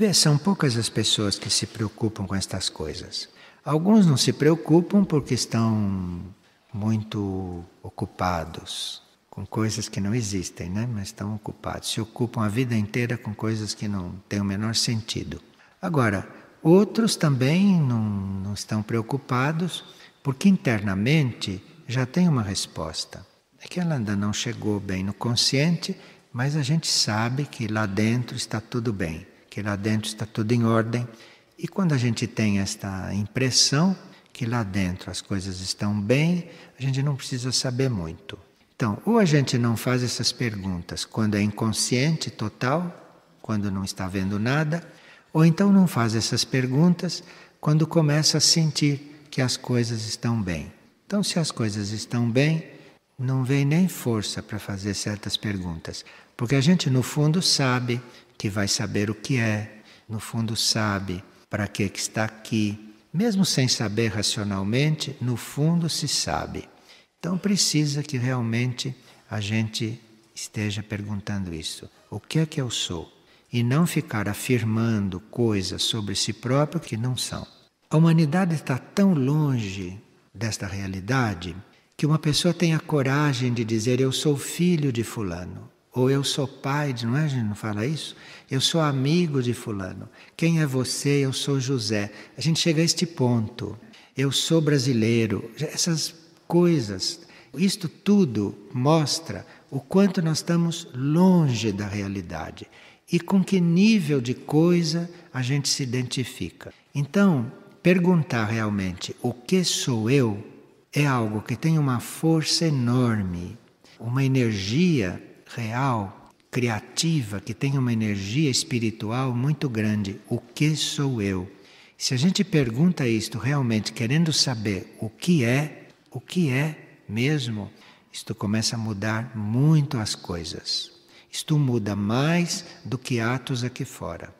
Vê, são poucas as pessoas que se preocupam com estas coisas. Alguns não se preocupam porque estão muito ocupados com coisas que não existem, né? mas estão ocupados. Se ocupam a vida inteira com coisas que não têm o menor sentido. Agora, outros também não, não estão preocupados porque internamente já tem uma resposta. É que ela ainda não chegou bem no consciente, mas a gente sabe que lá dentro está tudo bem que lá dentro está tudo em ordem. E quando a gente tem esta impressão que lá dentro as coisas estão bem, a gente não precisa saber muito. Então, ou a gente não faz essas perguntas quando é inconsciente total, quando não está vendo nada, ou então não faz essas perguntas quando começa a sentir que as coisas estão bem. Então, se as coisas estão bem, não vem nem força para fazer certas perguntas, porque a gente no fundo sabe que vai saber o que é, no fundo sabe para que, que está aqui. Mesmo sem saber racionalmente, no fundo se sabe. Então precisa que realmente a gente esteja perguntando isso. O que é que eu sou? E não ficar afirmando coisas sobre si próprio que não são. A humanidade está tão longe desta realidade que uma pessoa tenha coragem de dizer eu sou filho de fulano. Ou eu sou pai de, não é? A gente não fala isso? Eu sou amigo de Fulano. Quem é você? Eu sou José. A gente chega a este ponto. Eu sou brasileiro. Essas coisas, isto tudo mostra o quanto nós estamos longe da realidade e com que nível de coisa a gente se identifica. Então, perguntar realmente o que sou eu é algo que tem uma força enorme, uma energia real, criativa, que tem uma energia espiritual muito grande. O que sou eu? Se a gente pergunta isto realmente querendo saber o que é, o que é mesmo, isto começa a mudar muito as coisas. Isto muda mais do que atos aqui fora.